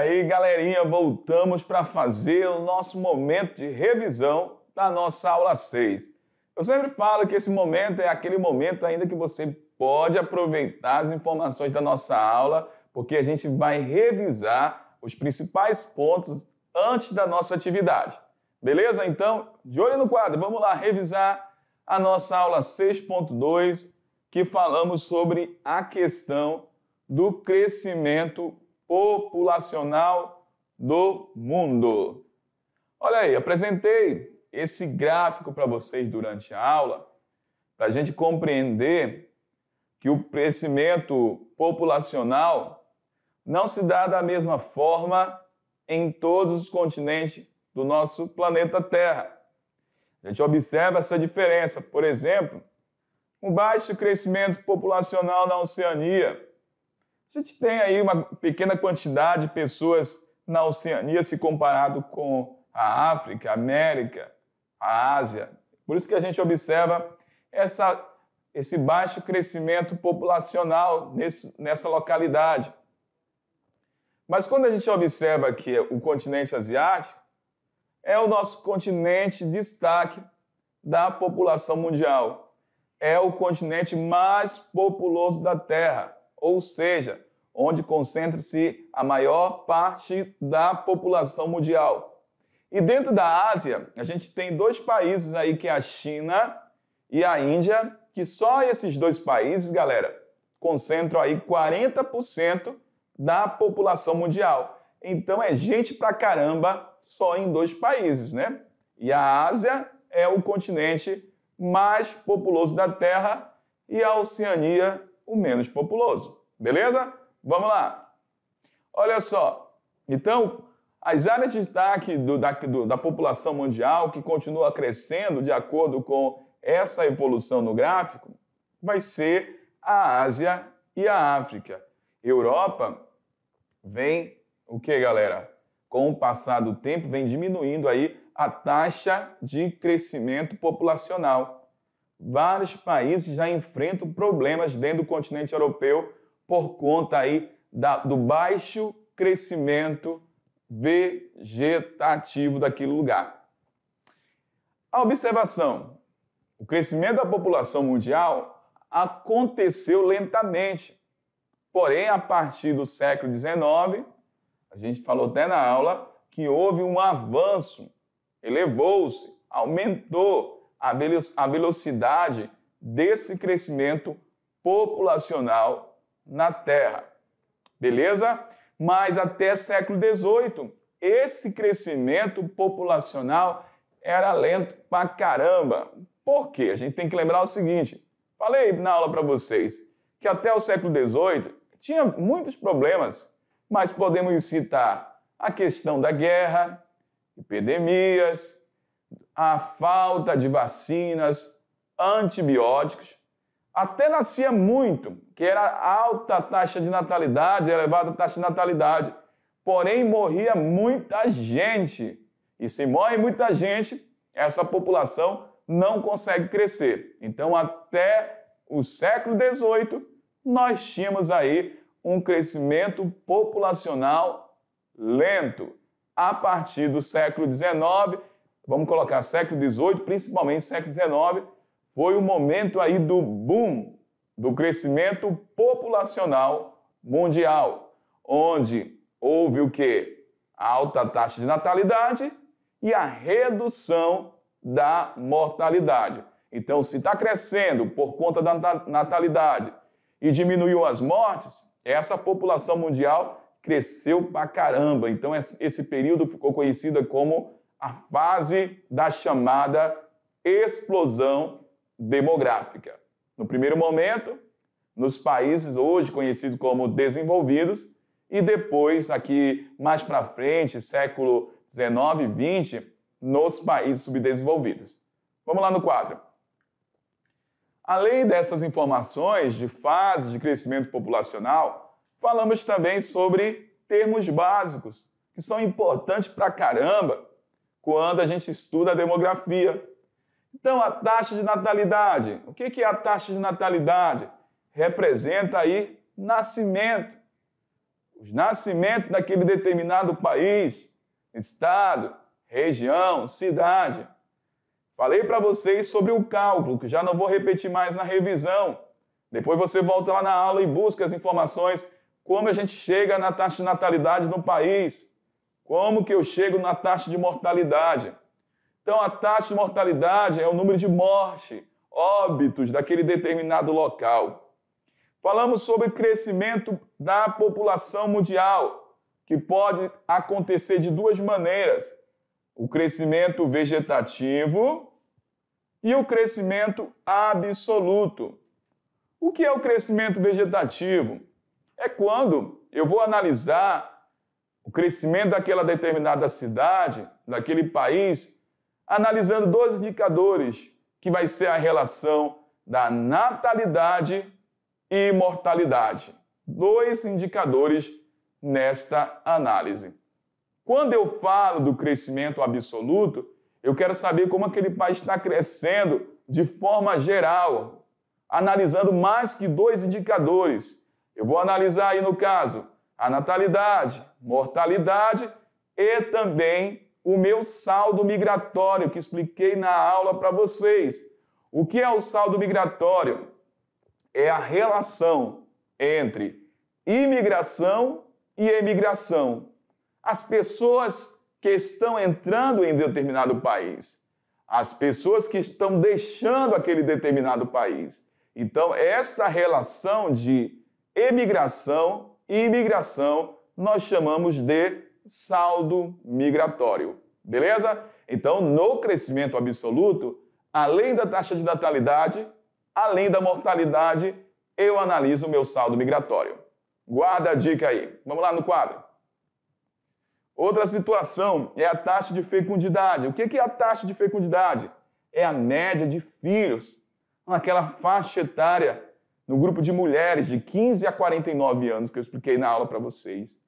aí, galerinha, voltamos para fazer o nosso momento de revisão da nossa aula 6. Eu sempre falo que esse momento é aquele momento ainda que você pode aproveitar as informações da nossa aula, porque a gente vai revisar os principais pontos antes da nossa atividade. Beleza? Então, de olho no quadro, vamos lá revisar a nossa aula 6.2, que falamos sobre a questão do crescimento populacional do mundo. Olha aí, apresentei esse gráfico para vocês durante a aula, para a gente compreender que o crescimento populacional não se dá da mesma forma em todos os continentes do nosso planeta Terra. A gente observa essa diferença, por exemplo, um baixo crescimento populacional na Oceania, a gente tem aí uma pequena quantidade de pessoas na Oceania se comparado com a África, a América, a Ásia. Por isso que a gente observa essa, esse baixo crescimento populacional nesse, nessa localidade. Mas quando a gente observa que o continente asiático, é o nosso continente de destaque da população mundial. É o continente mais populoso da Terra ou seja, onde concentra-se a maior parte da população mundial. E dentro da Ásia, a gente tem dois países aí que é a China e a Índia, que só esses dois países, galera, concentram aí 40% da população mundial. Então é gente pra caramba só em dois países, né? E a Ásia é o continente mais populoso da Terra e a Oceania o menos populoso. Beleza? Vamos lá. Olha só. Então, as áreas de destaque do, da, do, da população mundial que continua crescendo de acordo com essa evolução no gráfico vai ser a Ásia e a África. Europa vem o que, galera? Com o passar do tempo, vem diminuindo aí a taxa de crescimento populacional vários países já enfrentam problemas dentro do continente europeu por conta aí da, do baixo crescimento vegetativo daquele lugar. A observação: o crescimento da população mundial aconteceu lentamente. Porém, a partir do século XIX, a gente falou até na aula que houve um avanço, elevou-se, aumentou a velocidade desse crescimento populacional na Terra. Beleza? Mas até século XVIII, esse crescimento populacional era lento pra caramba. Por quê? A gente tem que lembrar o seguinte: falei na aula para vocês que até o século XVIII tinha muitos problemas, mas podemos citar a questão da guerra, epidemias, a falta de vacinas, antibióticos. Até nascia muito, que era alta taxa de natalidade, elevada taxa de natalidade. Porém, morria muita gente. E se morre muita gente, essa população não consegue crescer. Então, até o século XVIII, nós tínhamos aí um crescimento populacional lento. A partir do século XIX, vamos colocar século XVIII, principalmente século XIX, foi o momento aí do boom, do crescimento populacional mundial, onde houve o que? A alta taxa de natalidade e a redução da mortalidade. Então, se está crescendo por conta da natalidade e diminuiu as mortes, essa população mundial cresceu pra caramba. Então, esse período ficou conhecido como a fase da chamada explosão demográfica. No primeiro momento, nos países hoje conhecidos como desenvolvidos, e depois, aqui mais para frente, século 19 e 20, nos países subdesenvolvidos. Vamos lá no quadro. Além dessas informações de fases de crescimento populacional, falamos também sobre termos básicos, que são importantes para caramba quando a gente estuda a demografia. Então, a taxa de natalidade. O que é a taxa de natalidade? Representa aí nascimento. Os nascimentos daquele determinado país, estado, região, cidade. Falei para vocês sobre o cálculo, que já não vou repetir mais na revisão. Depois você volta lá na aula e busca as informações como a gente chega na taxa de natalidade no país, como que eu chego na taxa de mortalidade? Então, a taxa de mortalidade é o número de morte, óbitos daquele determinado local. Falamos sobre o crescimento da população mundial, que pode acontecer de duas maneiras: o crescimento vegetativo e o crescimento absoluto. O que é o crescimento vegetativo? É quando eu vou analisar o crescimento daquela determinada cidade, daquele país, analisando dois indicadores, que vai ser a relação da natalidade e mortalidade. Dois indicadores nesta análise. Quando eu falo do crescimento absoluto, eu quero saber como aquele país está crescendo de forma geral, analisando mais que dois indicadores. Eu vou analisar aí, no caso, a natalidade, mortalidade e também o meu saldo migratório, que expliquei na aula para vocês. O que é o saldo migratório? É a relação entre imigração e emigração. As pessoas que estão entrando em determinado país, as pessoas que estão deixando aquele determinado país. Então, essa relação de emigração imigração nós chamamos de saldo migratório. Beleza? Então, no crescimento absoluto, além da taxa de natalidade, além da mortalidade, eu analiso o meu saldo migratório. Guarda a dica aí. Vamos lá no quadro. Outra situação é a taxa de fecundidade. O que é a taxa de fecundidade? É a média de filhos naquela faixa etária no grupo de mulheres de 15 a 49 anos que eu expliquei na aula para vocês.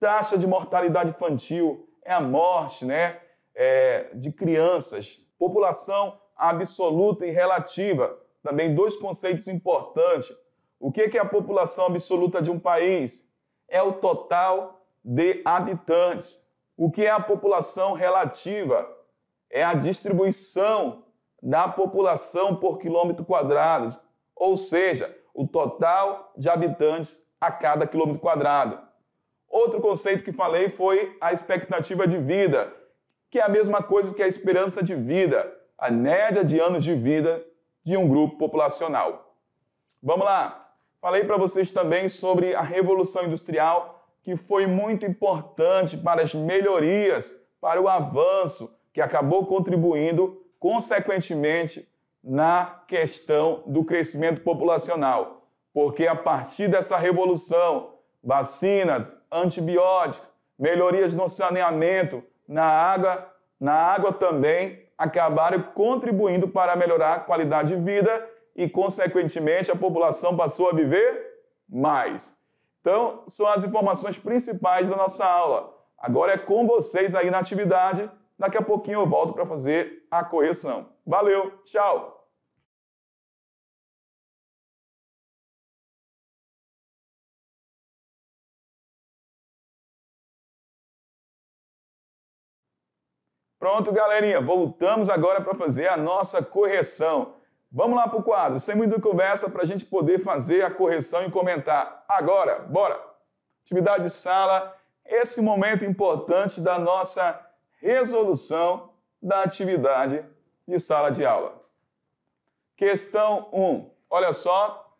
Taxa de mortalidade infantil é a morte né, é, de crianças. População absoluta e relativa, também dois conceitos importantes. O que é a população absoluta de um país? É o total de habitantes. O que é a população relativa? É a distribuição da população por quilômetro quadrado. Ou seja, o total de habitantes a cada quilômetro quadrado. Outro conceito que falei foi a expectativa de vida, que é a mesma coisa que a esperança de vida, a média de anos de vida de um grupo populacional. Vamos lá. Falei para vocês também sobre a revolução industrial, que foi muito importante para as melhorias, para o avanço, que acabou contribuindo consequentemente na questão do crescimento populacional, porque a partir dessa revolução, vacinas, antibióticos, melhorias no saneamento, na água, na água também acabaram contribuindo para melhorar a qualidade de vida e, consequentemente, a população passou a viver mais. Então, são as informações principais da nossa aula. Agora é com vocês aí na atividade. Daqui a pouquinho eu volto para fazer a correção. Valeu, tchau! Pronto, galerinha, voltamos agora para fazer a nossa correção. Vamos lá para o quadro, sem muita conversa, para a gente poder fazer a correção e comentar. Agora, bora! Atividade de sala, esse momento importante da nossa resolução da atividade de sala de aula. Questão 1. Um, olha só,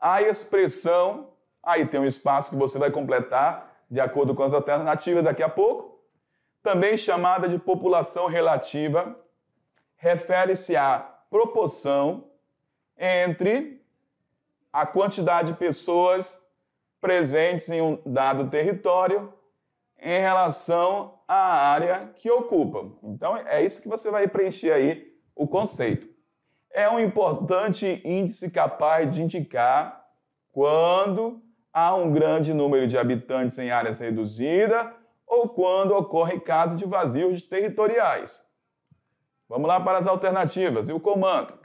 a expressão, aí tem um espaço que você vai completar de acordo com as alternativas daqui a pouco, também chamada de população relativa, refere-se à proporção entre a quantidade de pessoas presentes em um dado território em relação à área que ocupam. Então, é isso que você vai preencher aí o conceito. É um importante índice capaz de indicar quando há um grande número de habitantes em áreas reduzidas ou quando ocorre caso de vazios territoriais. Vamos lá para as alternativas e o comando.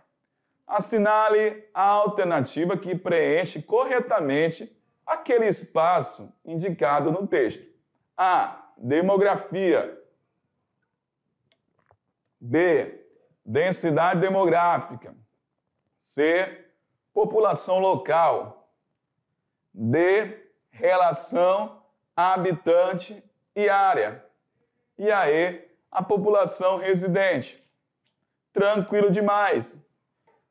Assinale a alternativa que preenche corretamente aquele espaço indicado no texto. A. Demografia. B. Densidade demográfica. C. População local. D. Relação habitante e área E aí, a população residente. Tranquilo demais.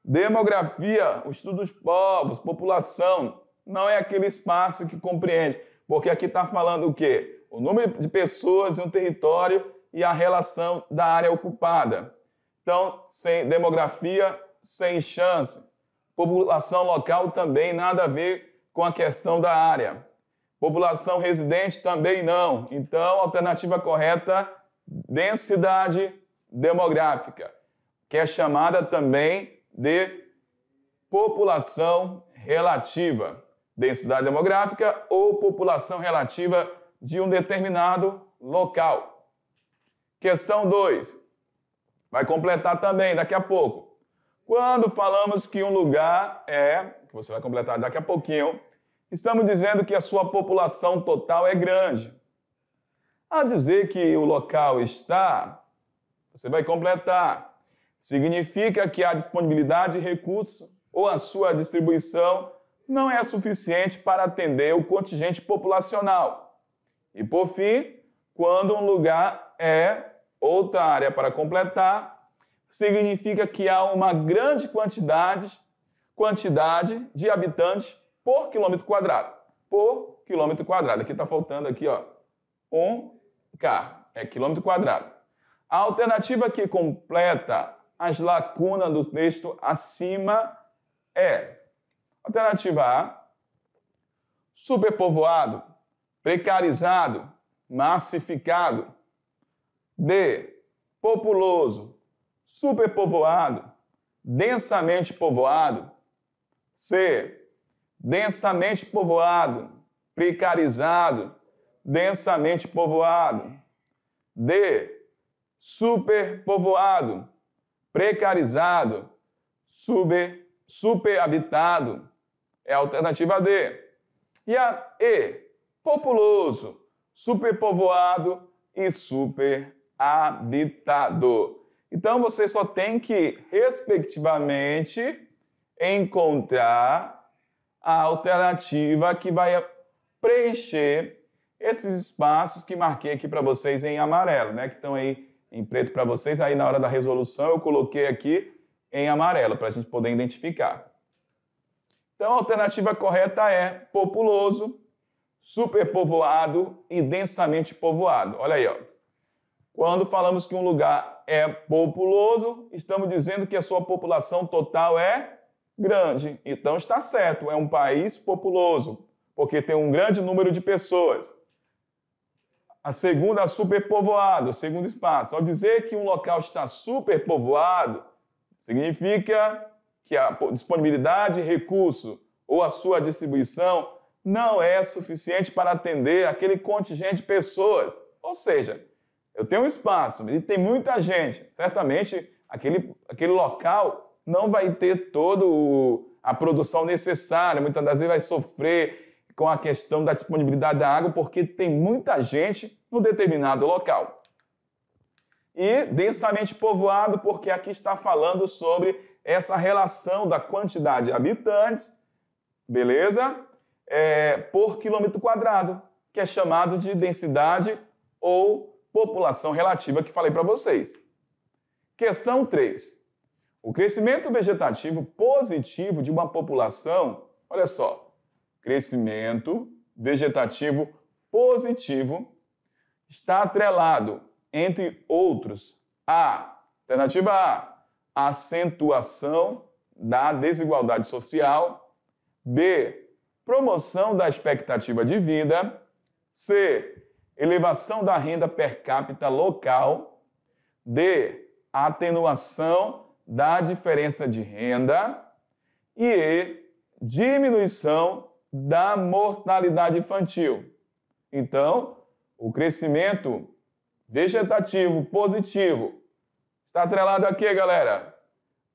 Demografia, o estudo dos povos, população, não é aquele espaço que compreende, porque aqui está falando o quê? O número de pessoas em um território e a relação da área ocupada. Então, sem demografia, sem chance. População local também nada a ver com a questão da área. População residente também não. Então, alternativa correta, densidade demográfica, que é chamada também de população relativa. Densidade demográfica ou população relativa de um determinado local. Questão 2. Vai completar também daqui a pouco. Quando falamos que um lugar é, que você vai completar daqui a pouquinho, Estamos dizendo que a sua população total é grande. A dizer que o local está, você vai completar. Significa que a disponibilidade de recursos ou a sua distribuição não é suficiente para atender o contingente populacional. E por fim, quando um lugar é outra área para completar, significa que há uma grande quantidade, quantidade de habitantes por quilômetro quadrado. Por quilômetro quadrado. Aqui está faltando aqui, ó, 1K, é quilômetro quadrado. A alternativa que completa as lacunas do texto acima é alternativa A, superpovoado, precarizado, massificado. B, populoso, superpovoado, densamente povoado. C, densamente povoado, precarizado, densamente povoado. D, superpovoado, precarizado, super, superhabitado. É a alternativa D. E a E, populoso, superpovoado e superhabitado. Então você só tem que, respectivamente, encontrar a alternativa que vai preencher esses espaços que marquei aqui para vocês em amarelo, né? Que estão aí em preto para vocês. Aí na hora da resolução eu coloquei aqui em amarelo para a gente poder identificar. Então a alternativa correta é populoso, superpovoado e densamente povoado. Olha aí, ó. Quando falamos que um lugar é populoso, estamos dizendo que a sua população total é grande. Então está certo, é um país populoso, porque tem um grande número de pessoas. A segunda, superpovoado, segundo espaço. Ao dizer que um local está superpovoado, significa que a disponibilidade de recurso ou a sua distribuição não é suficiente para atender aquele contingente de pessoas. Ou seja, eu tenho um espaço, ele tem muita gente. Certamente, aquele, aquele local não vai ter toda a produção necessária, muitas das vezes vai sofrer com a questão da disponibilidade da água, porque tem muita gente no determinado local. E densamente povoado, porque aqui está falando sobre essa relação da quantidade de habitantes, beleza? É, por quilômetro quadrado, que é chamado de densidade ou população relativa que falei para vocês. Questão 3. O crescimento vegetativo positivo de uma população, olha só, crescimento vegetativo positivo está atrelado, entre outros, a alternativa A, acentuação da desigualdade social, B, promoção da expectativa de vida, C, elevação da renda per capita local, D, atenuação da diferença de renda e diminuição da mortalidade infantil. Então, o crescimento vegetativo positivo está atrelado aqui, galera?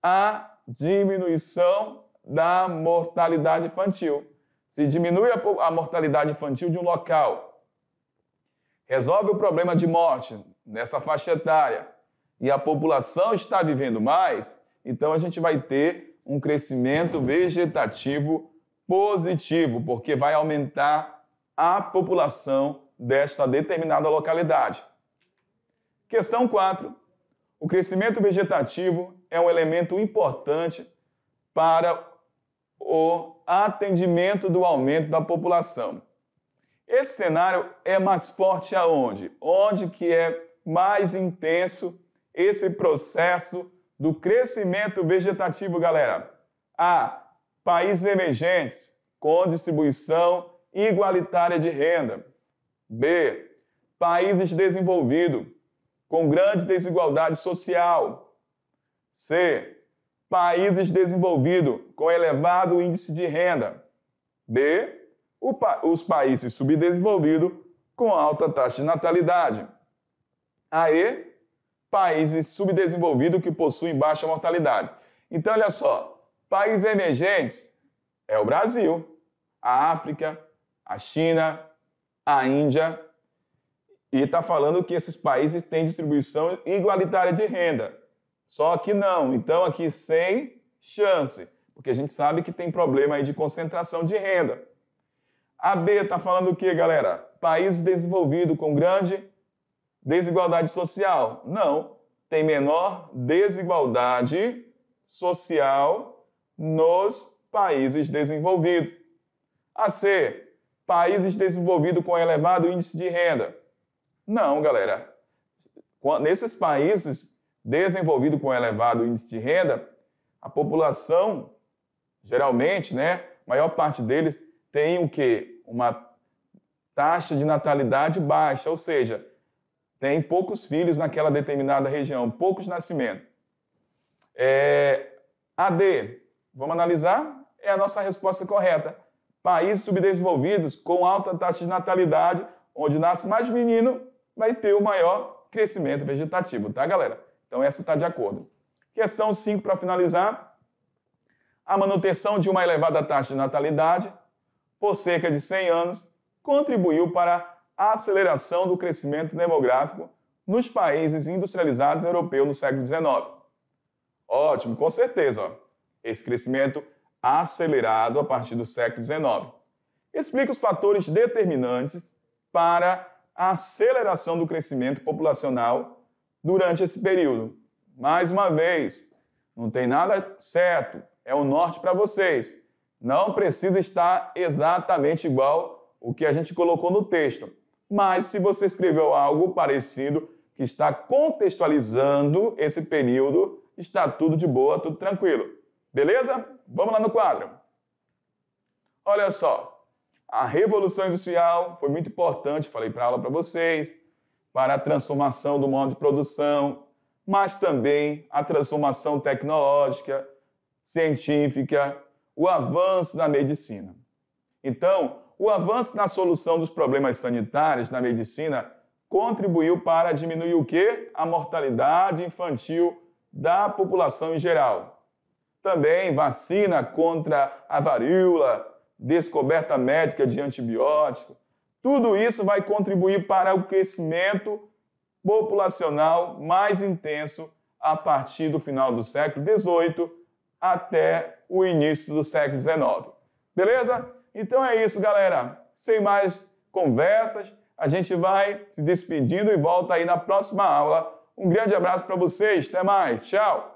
A diminuição da mortalidade infantil. Se diminui a, a mortalidade infantil de um local, resolve o problema de morte nessa faixa etária, e a população está vivendo mais, então a gente vai ter um crescimento vegetativo positivo, porque vai aumentar a população desta determinada localidade. Questão 4. O crescimento vegetativo é um elemento importante para o atendimento do aumento da população. Esse cenário é mais forte aonde? Onde que é mais intenso esse processo do crescimento vegetativo, galera. A. Países emergentes com distribuição igualitária de renda. B. Países desenvolvidos com grande desigualdade social. C. Países desenvolvidos com elevado índice de renda. D. os países subdesenvolvidos com alta taxa de natalidade. e países subdesenvolvidos que possuem baixa mortalidade. Então, olha só, países emergentes é o Brasil, a África, a China, a Índia, e está falando que esses países têm distribuição igualitária de renda. Só que não, então aqui sem chance, porque a gente sabe que tem problema aí de concentração de renda. A B está falando o que, galera? Países desenvolvidos com grande desigualdade social? Não. Tem menor desigualdade social nos países desenvolvidos. A C. Países desenvolvidos com elevado índice de renda. Não, galera. Nesses países desenvolvidos com elevado índice de renda, a população, geralmente, né, a maior parte deles tem o quê? Uma taxa de natalidade baixa, ou seja, tem poucos filhos naquela determinada região, poucos nascimentos. É, AD, vamos analisar? É a nossa resposta correta. Países subdesenvolvidos com alta taxa de natalidade, onde nasce mais menino, vai ter o maior crescimento vegetativo, tá, galera? Então, essa está de acordo. Questão 5 para finalizar. A manutenção de uma elevada taxa de natalidade por cerca de 100 anos contribuiu para a aceleração do crescimento demográfico nos países industrializados europeus no século XIX. Ótimo, com certeza. Ó. Esse crescimento acelerado a partir do século XIX. Explica os fatores determinantes para a aceleração do crescimento populacional durante esse período. Mais uma vez, não tem nada certo, é o norte para vocês. Não precisa estar exatamente igual o que a gente colocou no texto. Mas se você escreveu algo parecido que está contextualizando esse período, está tudo de boa, tudo tranquilo. Beleza? Vamos lá no quadro. Olha só, a Revolução Industrial foi muito importante, falei para aula para vocês, para a transformação do modo de produção, mas também a transformação tecnológica, científica, o avanço da medicina. Então, o avanço na solução dos problemas sanitários na medicina contribuiu para diminuir o que? A mortalidade infantil da população em geral. Também vacina contra a varíola, descoberta médica de antibiótico. Tudo isso vai contribuir para o crescimento populacional mais intenso a partir do final do século XVIII até o início do século XIX. Beleza? Então é isso, galera. Sem mais conversas, a gente vai se despedindo e volta aí na próxima aula. Um grande abraço para vocês. Até mais. Tchau.